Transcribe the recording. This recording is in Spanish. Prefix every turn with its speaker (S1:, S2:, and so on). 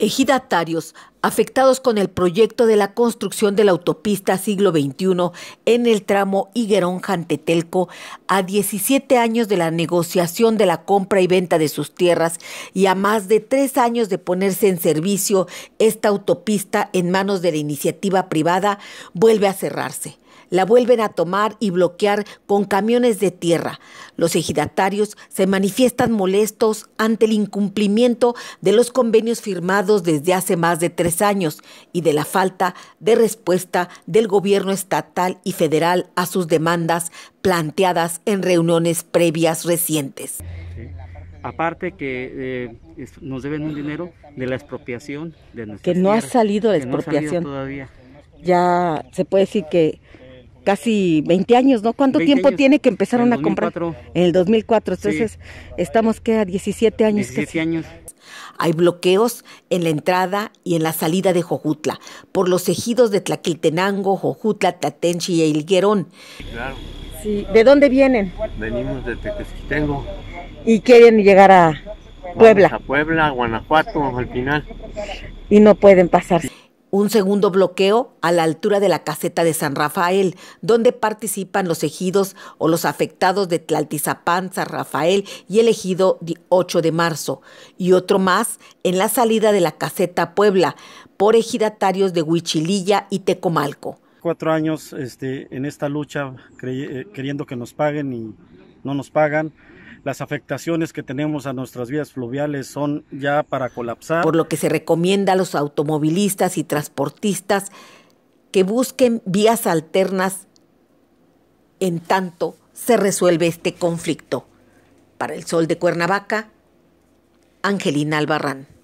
S1: Ejidatarios afectados con el proyecto de la construcción de la autopista siglo XXI en el tramo Higuerón-Jantetelco, a 17 años de la negociación de la compra y venta de sus tierras y a más de tres años de ponerse en servicio esta autopista en manos de la iniciativa privada, vuelve a cerrarse la vuelven a tomar y bloquear con camiones de tierra. Los ejidatarios se manifiestan molestos ante el incumplimiento de los convenios firmados desde hace más de tres años y de la falta de respuesta del gobierno estatal y federal a sus demandas planteadas en reuniones previas recientes. Aparte que eh, nos deben un dinero de la expropiación de Que no ha salido la expropiación. todavía. Ya se puede decir que casi 20 años, ¿no? ¿Cuánto tiempo tiene que empezaron a comprar? En el 2004. Entonces, estamos que a 17 años. 17 años. Hay bloqueos en la entrada y en la salida de Jojutla por los ejidos de Tlaquiltenango, Jojutla, Tatenchi y El Claro. ¿De dónde vienen? Venimos de Tequesquitengo. ¿Y quieren llegar a Puebla? a Puebla, Guanajuato, al final. Y no pueden pasar un segundo bloqueo a la altura de la caseta de San Rafael, donde participan los ejidos o los afectados de Tlaltizapán, San Rafael y el ejido 8 de marzo, y otro más en la salida de la caseta Puebla por ejidatarios de Huichililla y Tecomalco. Cuatro años este, en esta lucha, eh, queriendo que nos paguen y no nos pagan las afectaciones que tenemos a nuestras vías fluviales son ya para colapsar. Por lo que se recomienda a los automovilistas y transportistas que busquen vías alternas en tanto se resuelve este conflicto. Para el Sol de Cuernavaca, Angelina Albarrán.